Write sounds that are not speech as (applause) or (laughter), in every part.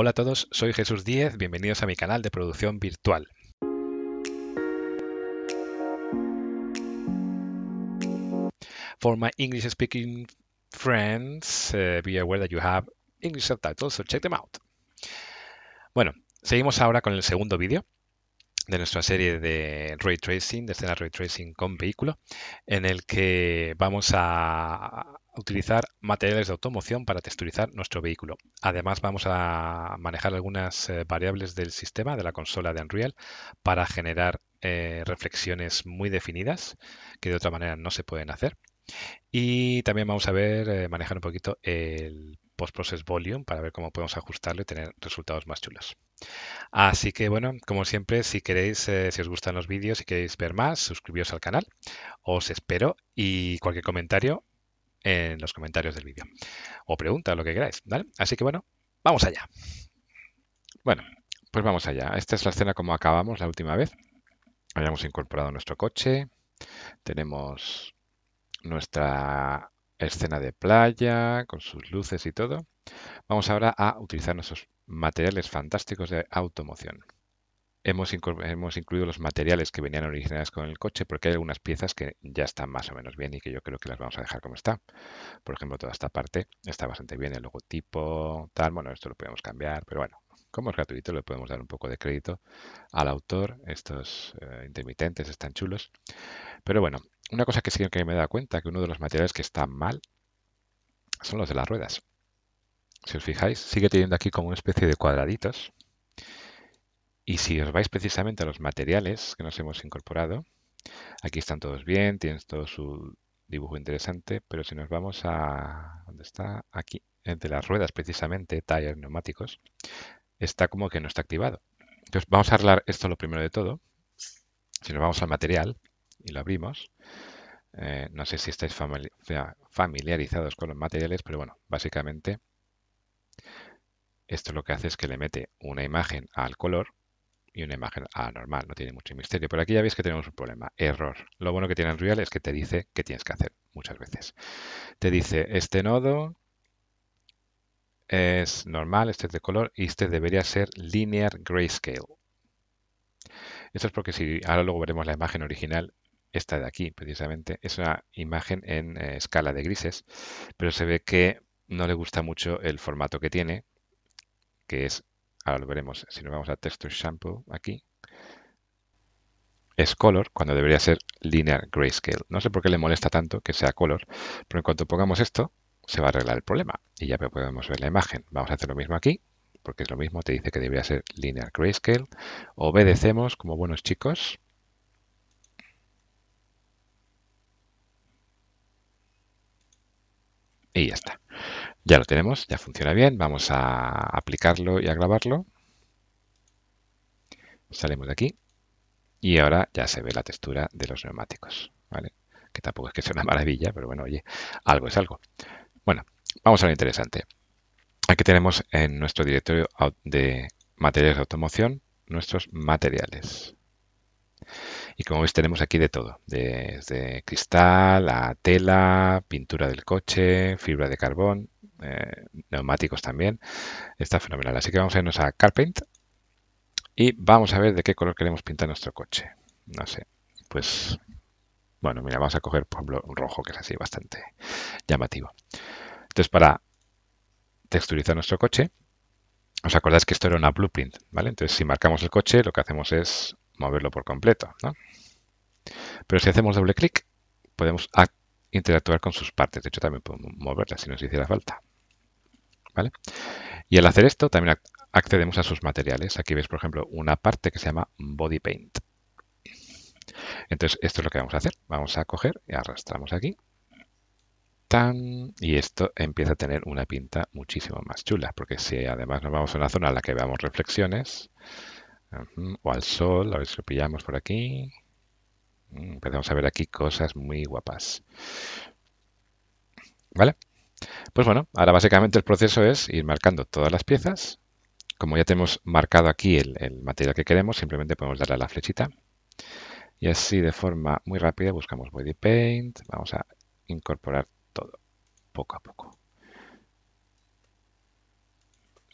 Hola a todos, soy Jesús Díez, bienvenidos a mi canal de producción virtual. For my English speaking friends, eh, be aware that you have English subtitles, so check them out. Bueno, seguimos ahora con el segundo vídeo de nuestra serie de ray tracing, de escena ray tracing con vehículo, en el que vamos a utilizar materiales de automoción para texturizar nuestro vehículo. Además vamos a manejar algunas eh, variables del sistema, de la consola de Unreal, para generar eh, reflexiones muy definidas que de otra manera no se pueden hacer. Y también vamos a ver, eh, manejar un poquito el post-process volume para ver cómo podemos ajustarlo y tener resultados más chulos. Así que bueno, como siempre, si queréis, si os gustan los vídeos, y queréis ver más, suscribiros al canal. Os espero y cualquier comentario en los comentarios del vídeo. O pregunta, lo que queráis, Así que bueno, vamos allá. Bueno, pues vamos allá. Esta es la escena como acabamos la última vez. Habíamos incorporado nuestro coche. Tenemos nuestra escena de playa con sus luces y todo. Vamos ahora a utilizar nuestros materiales fantásticos de automoción. Hemos, incluido los materiales que venían originales con el coche porque hay algunas piezas que ya están más o menos bien y que yo creo que las vamos a dejar como está. Por ejemplo, toda esta parte está bastante bien, el logotipo, tal, bueno, esto lo podemos cambiar, pero bueno, como es gratuito le podemos dar un poco de crédito al autor, estos eh, intermitentes están chulos. Pero bueno, una cosa que sí que me he dado cuenta, que uno de los materiales que está mal son los de las ruedas. Si os fijáis, sigue teniendo aquí como una especie de cuadraditos y si os vais precisamente a los materiales que nos hemos incorporado, aquí están todos bien, tienes todo su dibujo interesante, pero si nos vamos a... ¿Dónde está? Aquí, entre eh, las ruedas precisamente, tallas neumáticos, está como que no está activado. Entonces vamos a arreglar esto lo primero de todo. Si nos vamos al material y lo abrimos, eh, no sé si estáis familiarizados con los materiales, pero bueno, básicamente esto lo que hace es que le mete una imagen al color y una imagen anormal, no tiene mucho misterio. Pero aquí ya veis que tenemos un problema, error. Lo bueno que tiene Real es que te dice qué tienes que hacer muchas veces. Te dice, este nodo es normal, este es de color y este debería ser linear grayscale. Esto es porque si ahora luego veremos la imagen original, esta de aquí precisamente, es una imagen en eh, escala de grises, pero se ve que no le gusta mucho el formato que tiene, que es ahora lo veremos, si nos vamos a Texture Sample aquí, es color cuando debería ser linear grayscale. No sé por qué le molesta tanto que sea color, pero en cuanto pongamos esto, se va a arreglar el problema y ya podemos ver la imagen. Vamos a hacer lo mismo aquí, porque es lo mismo, te dice que debería ser linear grayscale. Obedecemos como buenos chicos. Y ya está. Ya lo tenemos, ya funciona bien. Vamos a aplicarlo y a grabarlo. Salimos de aquí y ahora ya se ve la textura de los neumáticos. ¿vale? Que tampoco es que sea una maravilla, pero bueno, oye, algo es algo. Bueno, vamos a lo interesante. Aquí tenemos en nuestro directorio de materiales de automoción nuestros materiales. Y como veis tenemos aquí de todo, desde cristal a tela, pintura del coche, fibra de carbón, eh, neumáticos también. Está fenomenal. Así que vamos a irnos a CarPaint y vamos a ver de qué color queremos pintar nuestro coche. No sé, pues bueno, mira, vamos a coger por ejemplo un rojo que es así bastante llamativo. Entonces para texturizar nuestro coche, os acordáis que esto era una blueprint, ¿vale? Entonces si marcamos el coche lo que hacemos es moverlo por completo, Pero si hacemos doble clic podemos interactuar con sus partes. De hecho, también podemos moverlas si nos hiciera falta. Y al hacer esto también accedemos a sus materiales. Aquí ves, por ejemplo, una parte que se llama Body Paint. Entonces, esto es lo que vamos a hacer. Vamos a coger y arrastramos aquí. ¡Tan! Y esto empieza a tener una pinta muchísimo más chula, porque si además nos vamos a una zona en la que veamos reflexiones, o al sol, a ver si lo pillamos por aquí, mm, empezamos a ver aquí cosas muy guapas. ¿Vale? Pues bueno, ahora básicamente el proceso es ir marcando todas las piezas. Como ya tenemos marcado aquí el, material que queremos, simplemente podemos darle a la flechita. Y así de forma muy rápida buscamos Body Paint. Vamos a incorporar todo, poco a poco.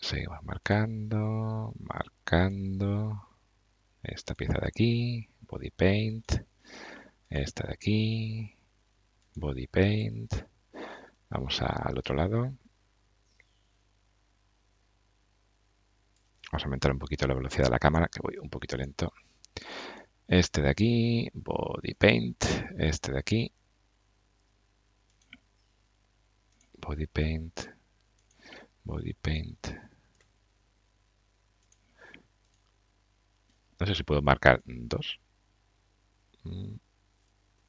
Seguimos marcando, marcando. Esta pieza de aquí, Body Paint. Esta de aquí, Body Paint Vamos al otro lado. Vamos a aumentar un poquito la velocidad de la cámara, que voy un poquito lento. Este de aquí, Body Paint, este de aquí. Body Paint, Body Paint. No sé si puedo marcar dos. Mm,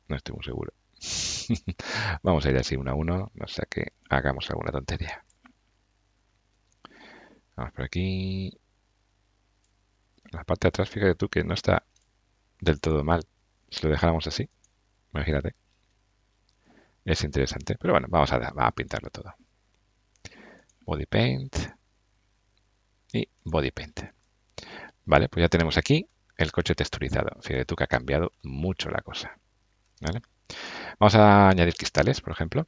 no estoy muy seguro. (laughs) Vamos a ir así uno a uno, no sea que hagamos alguna tontería. Vamos por aquí. La parte de atrás, fíjate tú que no está del todo mal. Si lo dejáramos así, imagínate. Es interesante, pero bueno, vamos a, a pintarlo todo. Body paint y body paint. Vale, pues ya tenemos aquí el coche texturizado. Fíjate tú que ha cambiado mucho la cosa. ¿Vale? Vamos a añadir cristales, por ejemplo.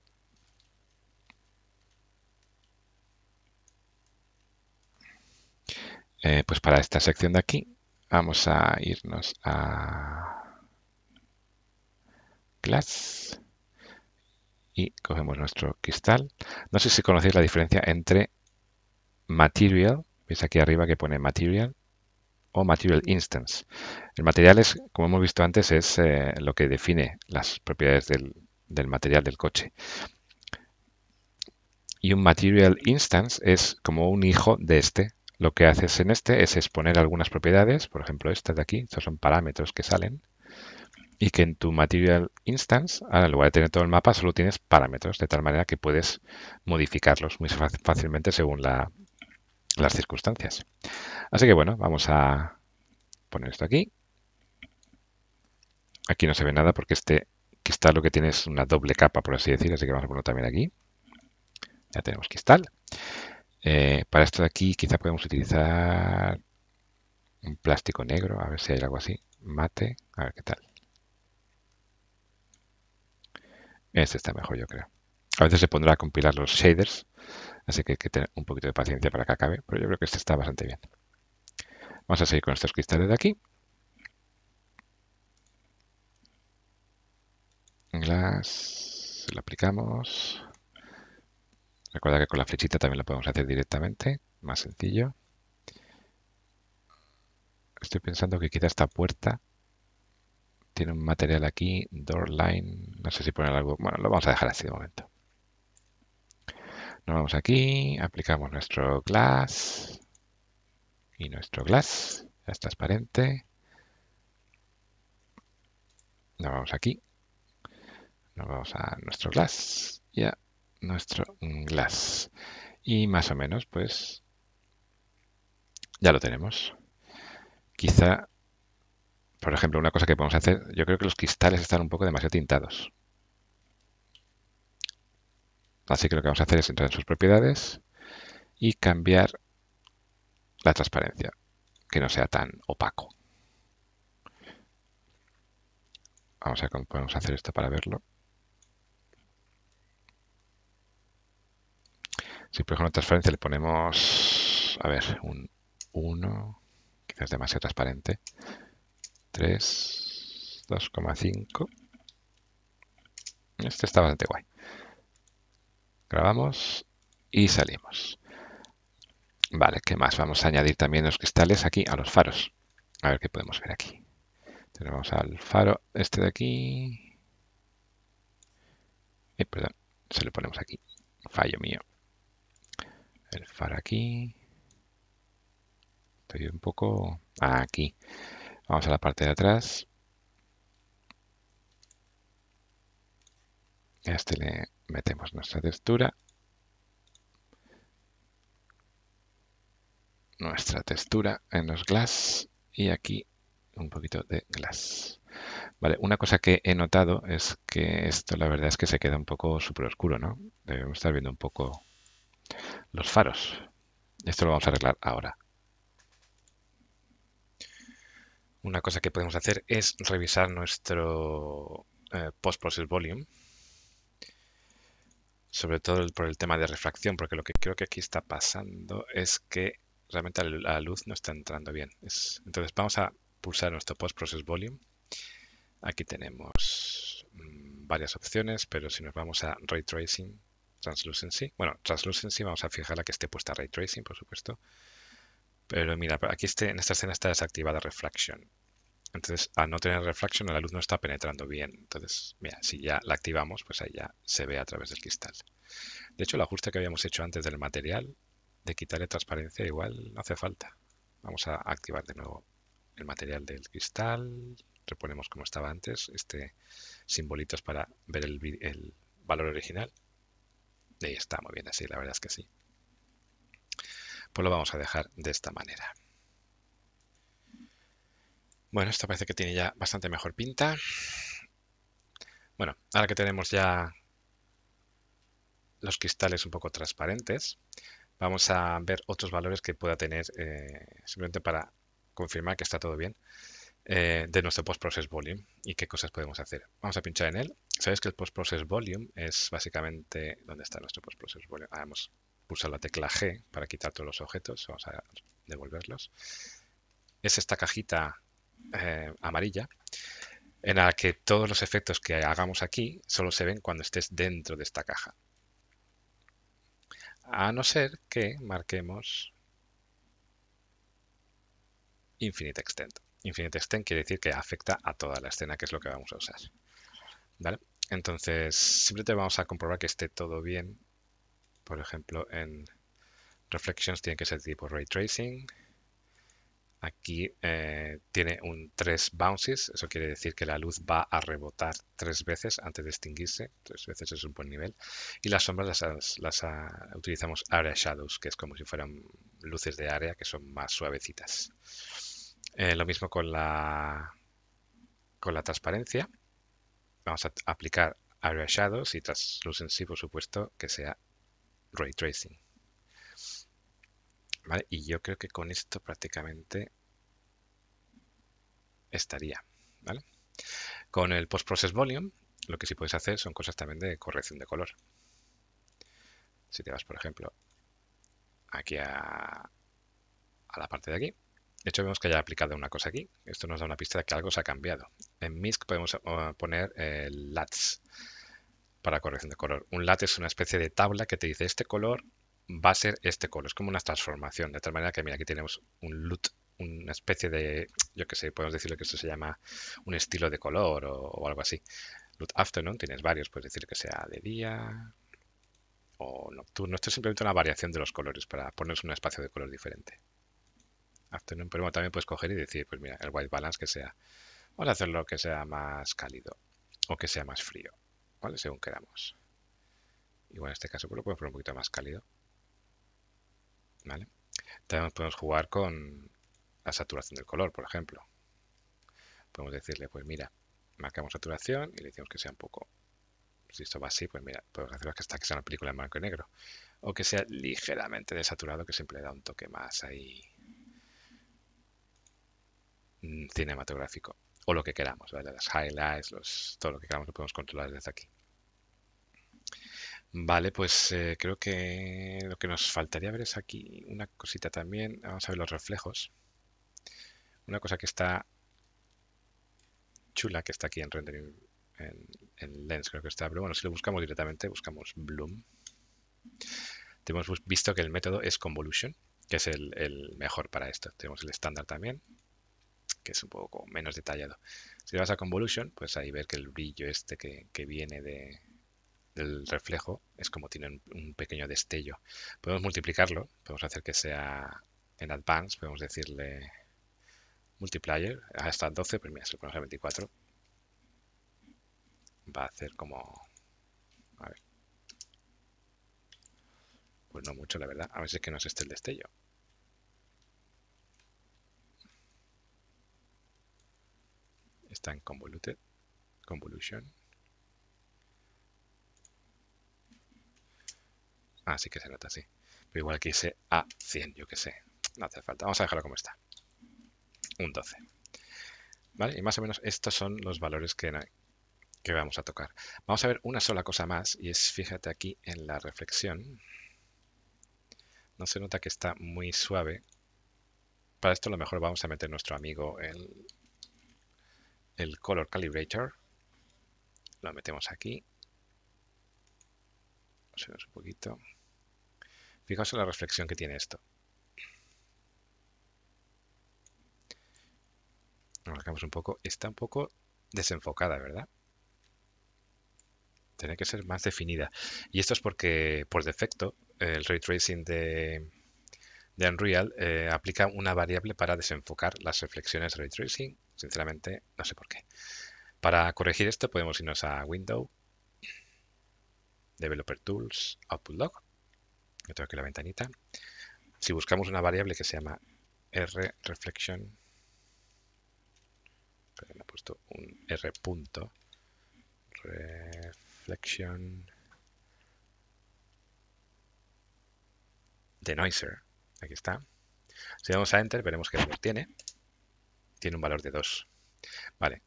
Eh, pues para esta sección de aquí vamos a irnos a class y cogemos nuestro cristal. No sé si conocéis la diferencia entre material, veis aquí arriba que pone material Material Instance. El material es, como hemos visto antes, es eh, lo que define las propiedades del, material del coche. Y un Material Instance es como un hijo de este, lo que haces en este es exponer algunas propiedades, por ejemplo estas de aquí, estos son parámetros que salen, y que en tu Material Instance, ahora en lugar de tener todo el mapa, solo tienes parámetros, de tal manera que puedes modificarlos muy fácilmente según la, las circunstancias. Así que bueno, vamos a poner esto aquí. Aquí no se ve nada porque este cristal lo que tiene es una doble capa, por así decirlo, así que vamos a ponerlo también aquí. Ya tenemos cristal. Eh, para esto de aquí quizá podemos utilizar un plástico negro, a ver si hay algo así. Mate, a ver qué tal. Este está mejor, yo creo. A veces se pondrá a compilar los shaders Así que hay que tener un poquito de paciencia para que acabe, pero yo creo que este está bastante bien. Vamos a seguir con estos cristales de aquí. Glass, lo aplicamos. Recuerda que con la flechita también lo podemos hacer directamente, más sencillo. Estoy pensando que quizá esta puerta tiene un material aquí, door line, no sé si poner algo, bueno, lo vamos a dejar así de momento. Nos vamos aquí, aplicamos nuestro glass y nuestro glass ya es transparente. Nos vamos aquí, nos vamos a nuestro glass y a nuestro glass. Y más o menos, pues ya lo tenemos. Quizá, por ejemplo, una cosa que podemos hacer, yo creo que los cristales están un poco demasiado tintados. Así que lo que vamos a hacer es entrar en sus propiedades y cambiar la transparencia, que no sea tan opaco. Vamos a ver cómo podemos hacer esto para verlo. Si por ejemplo transparencia le ponemos, a ver, un 1, quizás demasiado transparente, 3, 2,5. Este está bastante guay. Grabamos y salimos. Vale, ¿qué más? Vamos a añadir también los cristales aquí a los faros. A ver qué podemos ver aquí. Tenemos al faro este de aquí. Eh, perdón, se lo ponemos aquí. Fallo mío. El faro aquí. Estoy un poco... Aquí. Vamos a la parte de atrás. Este le metemos nuestra textura, nuestra textura en los glass y aquí un poquito de glass. Vale, una cosa que he notado es que esto la verdad es que se queda un poco súper oscuro, ¿no? Debemos estar viendo un poco los faros. Esto lo vamos a arreglar ahora. Una cosa que podemos hacer es revisar nuestro eh, Post Process Volume sobre todo por el tema de refracción, porque lo que creo que aquí está pasando es que realmente la luz no está entrando bien. entonces vamos a pulsar nuestro Post Process Volume. Aquí tenemos mm, varias opciones, pero si nos vamos a Ray Tracing, Translucency, bueno, Translucency vamos a fijarla que esté puesta Ray Tracing, por supuesto. Pero mira, aquí este, en esta escena está desactivada Refraction. Entonces, al no tener refraction, la luz no está penetrando bien. Entonces, mira, si ya la activamos, pues ahí ya se ve a través del cristal. De hecho, el ajuste que habíamos hecho antes del material, de quitarle transparencia, igual no hace falta. Vamos a activar de nuevo el material del cristal. Reponemos como estaba antes. Este simbolitos para ver el, el valor original. Y ahí está, muy bien así, la verdad es que sí. Pues lo vamos a dejar de esta manera. Bueno, esto parece que tiene ya bastante mejor pinta. Bueno, ahora que tenemos ya los cristales un poco transparentes, vamos a ver otros valores que pueda tener eh, simplemente para confirmar que está todo bien eh, de nuestro post-process volume y qué cosas podemos hacer. Vamos a pinchar en él. Sabéis que el post-process volume es básicamente donde está nuestro post-process volume. Vamos ah, hemos pulsado la tecla G para quitar todos los objetos. Vamos a devolverlos. Es esta cajita eh, amarilla en la que todos los efectos que hagamos aquí solo se ven cuando estés dentro de esta caja. A no ser que marquemos Infinite Extent. Infinite Extent quiere decir que afecta a toda la escena, que es lo que vamos a usar. Entonces Entonces, te vamos a comprobar que esté todo bien. Por ejemplo, en Reflections tiene que ser tipo Ray Tracing. Aquí eh, tiene un 3 bounces, eso quiere decir que la luz va a rebotar tres veces antes de extinguirse, tres veces es un buen nivel. Y las sombras las, ah, utilizamos area shadows, que es como si fueran luces de área que son más suavecitas. Eh, lo mismo con la, con la transparencia. Vamos a aplicar area shadows y translucency, por supuesto, que sea ray tracing. Y yo creo que con esto prácticamente estaría, Con el Post Process Volume, lo que sí puedes hacer son cosas también de corrección de color. Si te vas, por ejemplo, aquí a, la parte de aquí, de hecho, vemos que ya ha aplicado una cosa aquí. Esto nos da una pista de que algo se ha cambiado. En MISC podemos eh, poner el LATS para corrección de color. Un LAT es una especie de tabla que te dice este color va a ser este color. Es como una transformación. De tal manera que, mira, aquí tenemos un loot, una especie de, yo que sé, podemos decirle que esto se llama un estilo de color o, algo así. Loot afternoon, tienes varios, puedes decir que sea de día o nocturno. Esto es simplemente una variación de los colores para ponerse un espacio de color diferente. Afternoon, pero también puedes coger y decir, pues mira, el white balance que sea. Vamos a hacerlo que sea más cálido o que sea más frío, ¿vale? Según queramos. Igual en este caso pues lo podemos poner un poquito más cálido. También podemos jugar con la saturación del color, por ejemplo. Podemos decirle, pues mira, marcamos saturación y le decimos que sea un poco... Si esto va así, pues mira, podemos hacerlo hasta que sea una película en blanco y negro. O que sea ligeramente desaturado, que siempre le da un toque más ahí mm, cinematográfico. O lo que queramos, ¿vale? Las highlights, todo lo que queramos lo podemos controlar desde aquí. Vale, pues eh, creo que lo que nos faltaría ver es aquí una cosita también. Vamos a ver los reflejos. Una cosa que está chula, que está aquí en rendering, en, lens creo que está, bueno, si lo buscamos directamente, buscamos bloom. Tenemos visto que el método es convolution, que es el, mejor para esto. Tenemos el estándar también, que es un poco menos detallado. Si vas a convolution, pues ahí ver que el brillo este que viene de, del reflejo es como tiene un pequeño destello. Podemos multiplicarlo, podemos hacer que sea en advance, podemos decirle multiplier hasta 12, pero mira, si lo ponemos a 24, va a hacer como... A Pues no mucho, la verdad. A veces es que no es este el destello. Está en convoluted, convolution. Ah, sí que se nota, sí. Pero igual que hice A100, yo qué sé. No hace falta. Vamos a dejarlo como está. Un 12. ¿Vale? Y más o menos estos son los valores que, vamos a tocar. Vamos a ver una sola cosa más y es, fíjate aquí en la reflexión. No se nota que está muy suave. Para esto a lo mejor vamos a meter nuestro amigo el, el Color Calibrator. Lo metemos aquí. un poquito. Fijaos en la reflexión que tiene esto. un poco. Está un poco desenfocada, ¿verdad? Tiene que ser más definida. Y esto es porque, por defecto, el ray tracing de, Unreal eh, aplica una variable para desenfocar las reflexiones ray tracing. Sinceramente, no sé por qué. Para corregir esto podemos irnos a Window, Developer Tools, Output Log yo tengo aquí la ventanita. Si buscamos una variable que se llama R reflection, me puesto un R punto, reflection denoiser, aquí está. Si damos a enter veremos qué valor tiene. Tiene un valor de 2. Vale,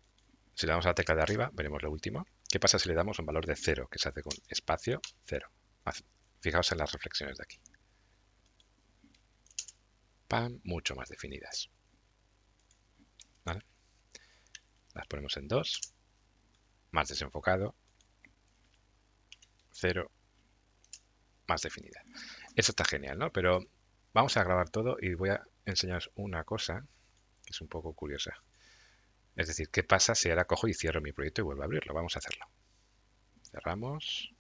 si le damos a la tecla de arriba veremos lo último. ¿Qué pasa si le damos un valor de 0? Que se hace con espacio 0. Fijaos en las reflexiones de aquí. Pan mucho más definidas. Las ponemos en 2. Más desenfocado. cero, Más definida. Eso está genial, ¿no? Pero vamos a grabar todo y voy a enseñaros una cosa que es un poco curiosa. Es decir, ¿qué pasa si ahora cojo y cierro mi proyecto y vuelvo a abrirlo? Vamos a hacerlo. Cerramos.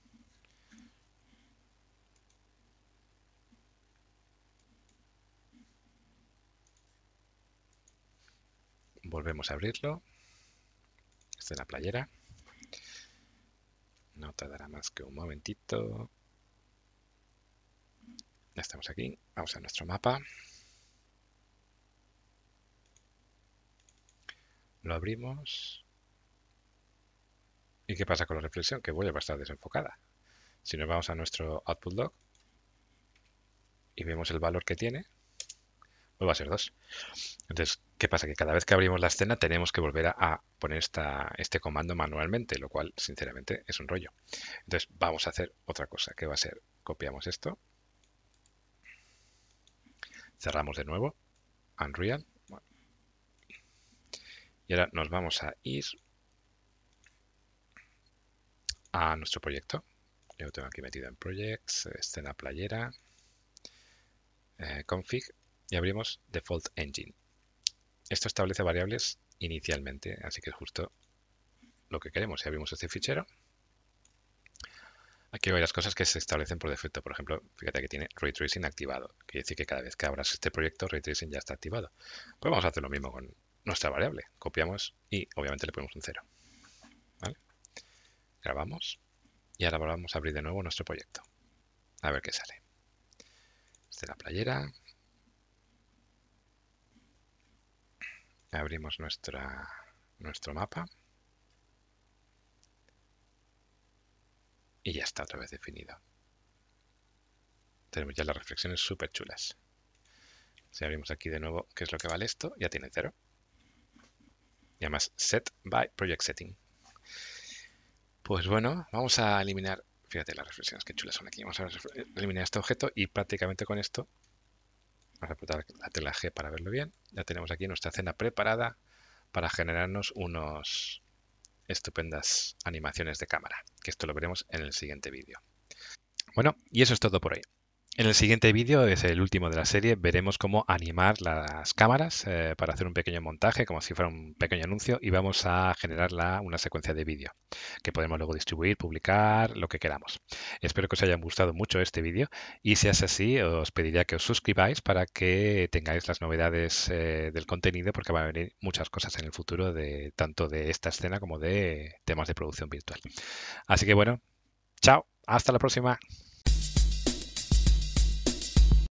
Volvemos a abrirlo. Esta es la playera. No tardará más que un momentito. Ya estamos aquí. Vamos a nuestro mapa. Lo abrimos. ¿Y qué pasa con la reflexión? Que vuelve a estar desenfocada. Si nos vamos a nuestro output log y vemos el valor que tiene, pues va a ser 2. Entonces, ¿Qué pasa? Que cada vez que abrimos la escena tenemos que volver a, poner este comando manualmente, lo cual, sinceramente, es un rollo. Entonces, vamos a hacer otra cosa, que va a ser, copiamos esto, cerramos de nuevo, Unreal, y ahora nos vamos a ir a nuestro proyecto. Yo lo tengo aquí metido en Projects, escena playera, eh, config, y abrimos Default Engine. Esto establece variables inicialmente, así que es justo lo que queremos. Si abrimos este fichero, aquí hay varias cosas que se establecen por defecto. Por ejemplo, fíjate que tiene Ray activado. Quiere decir que cada vez que abras este proyecto, Ray ya está activado. Pues vamos a hacer lo mismo con nuestra variable. Copiamos y obviamente le ponemos un cero. Grabamos y ahora vamos a abrir de nuevo nuestro proyecto. A ver qué sale. Esta es la playera, Abrimos nuestra, nuestro mapa. Y ya está otra vez definido. Tenemos ya las reflexiones súper chulas. Si abrimos aquí de nuevo qué es lo que vale esto, ya tiene cero. Llamas set by project setting. Pues bueno, vamos a eliminar, fíjate las reflexiones que chulas son aquí. Vamos a eliminar este objeto y prácticamente con esto Vamos a apretar la tela G para verlo bien. Ya tenemos aquí nuestra escena preparada para generarnos unos estupendas animaciones de cámara, que esto lo veremos en el siguiente vídeo. Bueno, y eso es todo por hoy. En el siguiente vídeo, es el último de la serie, veremos cómo animar las cámaras eh, para hacer un pequeño montaje, como si fuera un pequeño anuncio, y vamos a generar una secuencia de vídeo que podemos luego distribuir, publicar, lo que queramos. Espero que os haya gustado mucho este vídeo y si es así, os pediría que os suscribáis para que tengáis las novedades eh, del contenido, porque van a venir muchas cosas en el futuro, de tanto de esta escena como de temas de producción virtual. Así que bueno, chao, hasta la próxima.